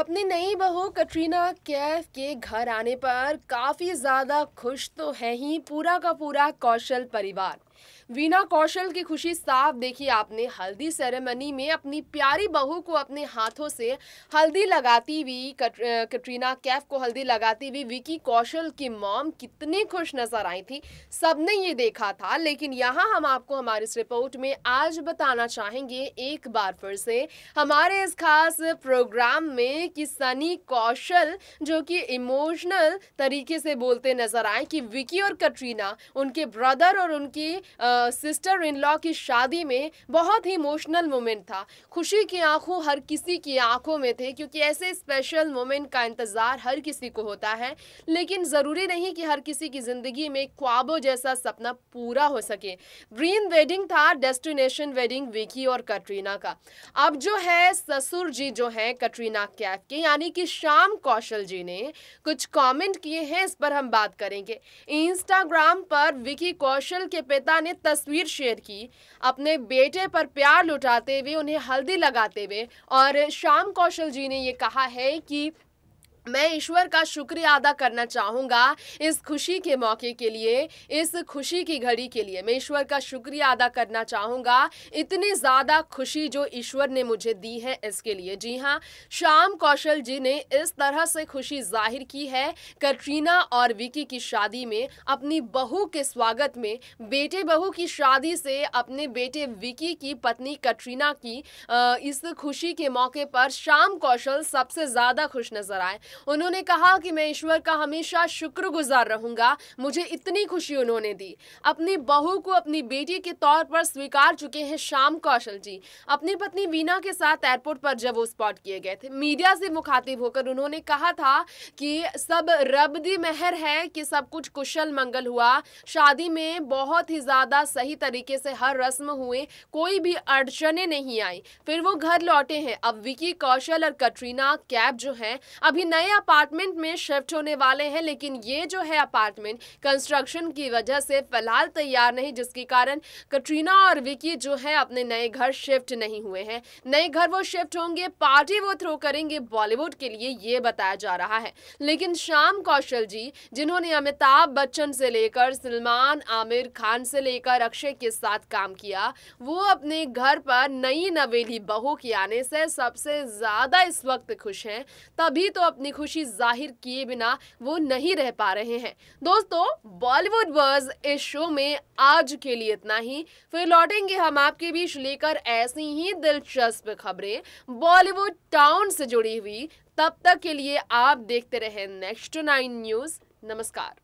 अपनी नई बहू कटरीना कैफ के घर आने पर काफ़ी ज़्यादा खुश तो है ही पूरा का पूरा कौशल परिवार वीना कौशल की खुशी साफ देखी आपने हल्दी सेरेमनी में अपनी प्यारी बहू को अपने हाथों से हल्दी लगाती हुई कट, कटरीना कैफ को हल्दी लगाती हुई विकी कौशल की मॉम कितनी खुश नजर आई थी सबने ये देखा था लेकिन यहाँ हम आपको हमारी इस रिपोर्ट में आज बताना चाहेंगे एक बार फिर से हमारे इस खास प्रोग्राम में कि सनी कौशल जो कि इमोशनल तरीके से बोलते नजर आए कि विकी और कटरीना उनके ब्रदर और उनकी सिस्टर इन लॉ की शादी में बहुत ही इमोशनल मोमेंट था खुशी की आंखों हर किसी की आंखों में थे क्योंकि ऐसे स्पेशल मोमेंट का इंतज़ार हर किसी को होता है लेकिन ज़रूरी नहीं कि हर किसी की ज़िंदगी में ख्वाबों जैसा सपना पूरा हो सके ड्रीम वेडिंग था डेस्टिनेशन वेडिंग विकी और कटरीना का अब जो है ससुर जी जो हैं कटरीना कैफ के यानी कि श्याम कौशल जी ने कुछ कॉमेंट किए हैं इस पर हम बात करेंगे इंस्टाग्राम पर विकी कौशल के पिता पिता ने तस्वीर शेयर की अपने बेटे पर प्यार लुटाते हुए उन्हें हल्दी लगाते हुए और श्याम कौशल जी ने ये कहा है कि मैं ईश्वर का शुक्रिया अदा करना चाहूँगा इस खुशी के मौके के लिए इस खुशी की घड़ी के लिए मैं ईश्वर का शुक्रिया अदा करना चाहूँगा इतनी ज़्यादा खुशी जो ईश्वर ने मुझे दी है इसके लिए जी हाँ श्याम कौशल जी ने इस तरह से खुशी जाहिर की है कटरीना और विकी की शादी में अपनी बहू के स्वागत में बेटे बहू की शादी से अपने बेटे विकी की पत्नी कटरीना की इस खुशी के मौके पर श्याम कौशल सबसे ज़्यादा खुश नज़र आए उन्होंने कहा कि मैं ईश्वर का हमेशा शुक्रगुजार रहूंगा मुझे इतनी खुशी उन्होंने दी अपनी बहू को अपनी बेटी के तौर पर स्वीकार चुके हैं श्याम कौशल जी अपनी पत्नी वीना के साथ एयरपोर्ट पर जब वो स्पॉट किए गए थे मीडिया से मुखातिब होकर उन्होंने कहा था कि सब रब दी मेहर है कि सब कुछ कुशल मंगल हुआ शादी में बहुत ही ज़्यादा सही तरीके से हर रस्म हुए कोई भी अड़चने नहीं आई फिर वो घर लौटे हैं अब विकी कौशल और कटरीना कैब जो है अभी नए नए अपार्टमेंट में शिफ्ट होने वाले हैं लेकिन ये जो है अपार्टमेंट कंस्ट्रक्शन की वजह से फिलहाल तैयार नहीं जिसके कारण कटरीना और विकी जो है अपने नए घर शिफ्ट नहीं हुए हैं नए घर वो शिफ्ट होंगे पार्टी वो थ्रो करेंगे बॉलीवुड के लिए ये बताया जा रहा है लेकिन श्याम कौशल जी जिन्होंने अमिताभ बच्चन से लेकर सलमान आमिर खान से लेकर अक्षय के साथ काम किया वो अपने घर पर नई नवेली बहू के आने से सबसे ज़्यादा इस वक्त खुश हैं तभी तो अपनी खुशी जाहिर किए बिना वो नहीं रह पा रहे हैं दोस्तों बॉलीवुड वर्स इस शो में आज के लिए इतना ही फिर लौटेंगे हम आपके बीच लेकर ऐसी ही दिलचस्प खबरें बॉलीवुड टाउन से जुड़ी हुई तब तक के लिए आप देखते रहे नेक्स्ट नाइन न्यूज नमस्कार